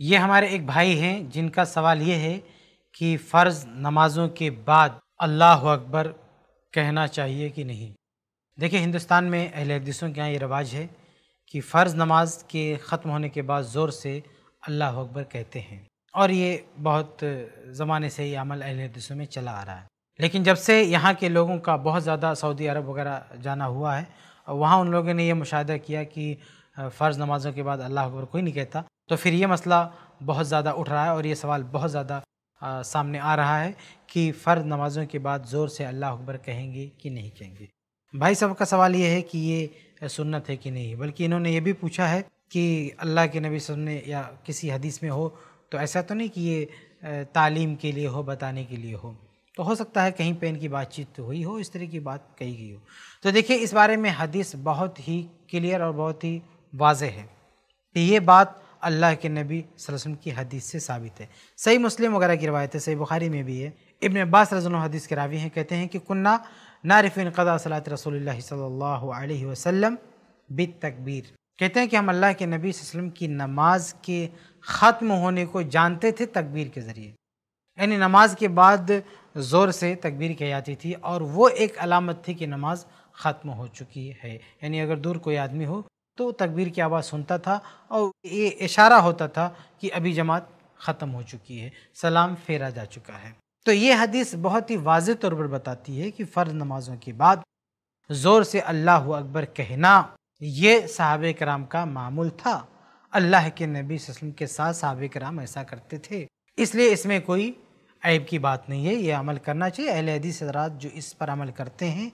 ये हमारे एक भाई हैं जिनका सवाल ये है कि फ़र्ज़ नमाज़ों के बाद अल्लाह अकबर कहना चाहिए कि नहीं देखिए हिंदुस्तान में अहल हदीसों के यहाँ ये रवाज है कि फ़र्ज़ नमाज के ख़त्म होने के बाद ज़ोर से अल्लाह अकबर कहते हैं और ये बहुत ज़माने से ये अमल अहल हदीसों में चला आ रहा है लेकिन जब से यहाँ के लोगों का बहुत ज़्यादा सऊदी अरब वगैरह जाना हुआ है वहाँ उन लोगों ने यह मुशाह किया कि फ़र्ज़ नमाज़ों के बाद अल्लाह अकबर कोई नहीं कहता तो फिर ये मसला बहुत ज़्यादा उठ रहा है और ये सवाल बहुत ज़्यादा सामने आ रहा है कि फ़र्द नमाज़ों के बाद ज़ोर से अल्लाह अकबर कहेंगे कि नहीं कहेंगे भाई साहब का सवाल ये है कि ये सुन्नत है कि नहीं बल्कि इन्होंने ये भी पूछा है कि अल्लाह के नबी सुनने या किसी हदीस में हो तो ऐसा तो नहीं कि ये तालीम के लिए हो बताने के लिए हो तो हो सकता है कहीं पर इनकी बातचीत तो हुई हो इस तरह की बात कही गई हो तो देखिए इस बारे में हदीस बहुत ही क्लियर और बहुत ही वाज है कि ये बात अल्लाह के नबी वसल्लम की हदीस से साबित है सही मुस्लिम वगैरह की रवायत है सही बुखारी में भी है इबन अब्बास रजन हदीस के रावी हैं कहते हैं कि कुन्ना नारिफिन कदा सलात रसोल सल्ला वसम बित तकबीर कहते हैं कि हम अल्लाह के नबी वसलम की नमाज के ख़त्म होने को जानते थे तकबीर के ज़रिए यानी नमाज के बाद ज़ोर से तकबीर कही जाती थी और वो एक अलामत थी कि नमाज ख़त्म हो चुकी है यानी अगर दूर कोई आदमी हो तो तकबीर की आवाज़ सुनता था और ये इशारा होता था कि अभी जमात ख़त्म हो चुकी है सलाम फेरा जा चुका है तो ये हदीस बहुत ही वाज तौर पर बताती है कि फ़र्ज नमाजों के बाद ज़ोर से अल्लाह अकबर कहना ये साहब कराम का मामूल था अल्लाह के नबी वसम के साथ साहब कराम ऐसा करते थे इसलिए इसमें कोई ऐब की बात नहीं है ये अमल करना चाहिए अहल हदीस हजरात जो इस पर अमल करते हैं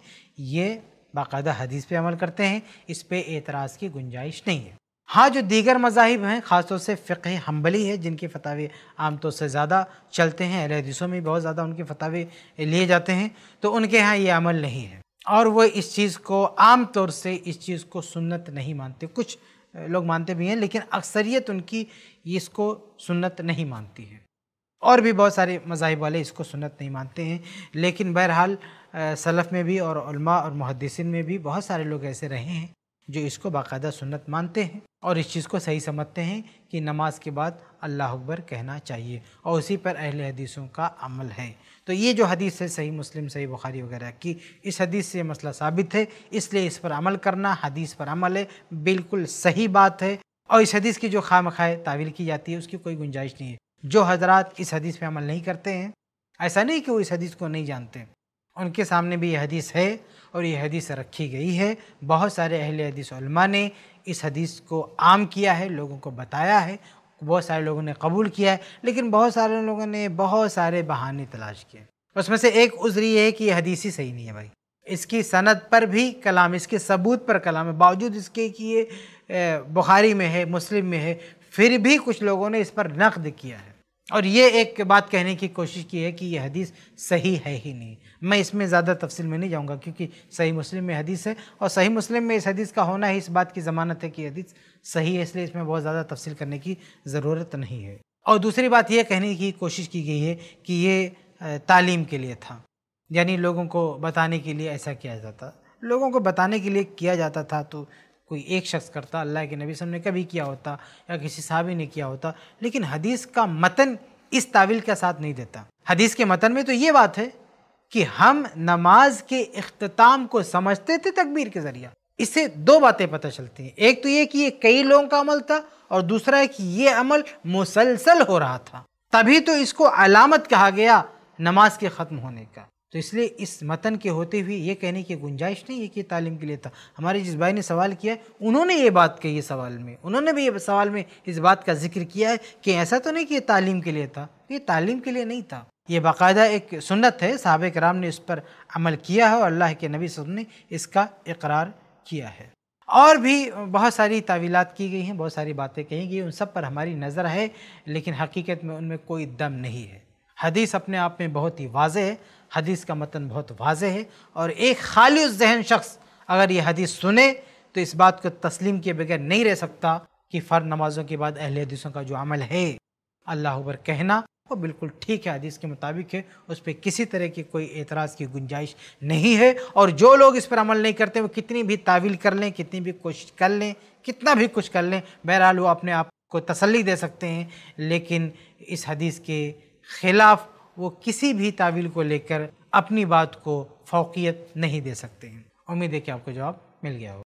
ये बाकायदा हदीस पे अमल करते हैं इस पर एतराज़ की गुंजाइश नहीं है हाँ जो दीगर मजाहब हैं ख़ासतौर से फ़िक हम्बली है जिनके फतावे आमतौर से ज़्यादा चलते हैं अहल हदीसों में बहुत ज़्यादा उनके फतावे लिए जाते हैं तो उनके यहाँ ये अमल नहीं है और वो इस चीज़ को आम तौर से इस चीज़ को सुन्नत नहीं मानते कुछ लोग मानते भी हैं लेकिन अक्सरियत उनकी इसको सुन्नत नहीं मानती है और भी बहुत सारे मजाहब वाले इसको सुन्नत नहीं मानते हैं लेकिन बहरहाल सलफ़ में भी और और मुहदसिन में भी बहुत सारे लोग ऐसे रहे हैं जो इसको बाकायदा सुन्नत मानते हैं और इस चीज़ को सही समझते हैं कि नमाज के बाद अल्लाह अकबर कहना चाहिए और उसी पर अहले हदीसों का अमल है तो ये जो हदीस है सही मुस्लिम सही बुखारी वगैरह की इस हदीस से मसला साबित है इसलिए इस पर अमल करना हदीस पर अमल है बिल्कुल सही बात है और इस हदीस की जो खाम खाए तावील की जाती है उसकी कोई गुंजाइश नहीं है जो हजरत इस हदीस पे अमल नहीं करते हैं ऐसा नहीं कि वो इस हदीस को नहीं जानते उनके सामने भी यह हदीस है और ये हदीस रखी गई है बहुत सारे अहल हदीस ने इस हदीस को आम किया है लोगों को बताया है बहुत सारे लोगों ने कबूल किया है लेकिन बहुत सारे लोगों ने बहुत सारे बहाने तलाश किए उसमें से एक उजरी है कि यह हदीस ही सही नहीं है भाई इसकी सनद पर भी कलाम इसके सबूत पर कलाम है बावजूद इसके कि ये बुखारी में है मुस्लिम में है फिर भी कुछ लोगों ने इस पर नकद किया है और ये एक बात कहने की कोशिश की है कि यह हदीस सही है ही नहीं मैं इसमें ज़्यादा तफसील में नहीं जाऊँगा क्योंकि सही मुस्लिम में हदीस है और सही मुस्लिम में इस हदीस का होना ही इस बात की ज़मानत है कि हदीस सही है इसलिए इसमें बहुत ज़्यादा तफसील करने की ज़रूरत नहीं है और दूसरी बात यह कहने की कोशिश की गई है कि ये तालीम के लिए था यानी लोगों को बताने के लिए ऐसा किया जाता लोगों को बताने के लिए किया जाता था तो कोई एक शख्स करता अल्लाह के नबी सब ने कभी किया होता या किसी साहबी ने किया होता लेकिन हदीस का मतन इस तावील का साथ नहीं देता हदीस के मतन में तो ये बात है कि हम नमाज के अख्ताम को समझते थे तकबीर के ज़रिए इससे दो बातें पता चलती हैं एक तो ये कि ये कई लोगों का अमल था और दूसरा है कि ये अमल मुसलसल हो रहा था तभी तो इसको अलामत कहा गया नमाज के ख़त्म होने का तो इसलिए इस मतन के होते हुए ये कहने की गुंजाइश नहीं है कि तालीम के लिए था हमारे जिस भाई ने सवाल किया है उन्होंने ये बात कही है सवाल में उन्होंने भी ये सवाल में इस बात का जिक्र किया है कि ऐसा तो नहीं कि ये तालीम के लिए था ये तालीम के लिए नहीं था ये बाकायदा एक सुन्नत है साहब कराम ने इस पर अमल किया है और अल्लाह के नबी सब ने इसका इकरार किया है और भी बहुत सारी तावीलात की गई हैं बहुत सारी बातें कही गई उन सब पर हमारी नज़र है लेकिन हकीकत में उनमें कोई दम नहीं है हदीस अपने आप में बहुत ही वाज है हदीस का मतन बहुत वाज है और एक खाली जहन शख्स अगर ये हदीस सुने तो इस बात को तस्लीम किए बगैर नहीं रह सकता कि फ़र नमाज़ों के बाद अहले हदीसों का जो अमल है अल्लाह पर कहना वो बिल्कुल ठीक है हदीस के मुताबिक है उस पर किसी तरह की कोई एतराज़ की गुंजाइश नहीं है और जो लोग इस पर अमल नहीं करते वो कितनी भी तावील कर लें कितनी भी कोशिश कर लें कितना भी कुछ कर लें बहरहाल वो अपने आप को तसली दे सकते हैं लेकिन इस हदीस के खिलाफ वो किसी भी तावील को लेकर अपनी बात को फौकियत नहीं दे सकते हैं उम्मीद है कि आपको जवाब मिल गया हो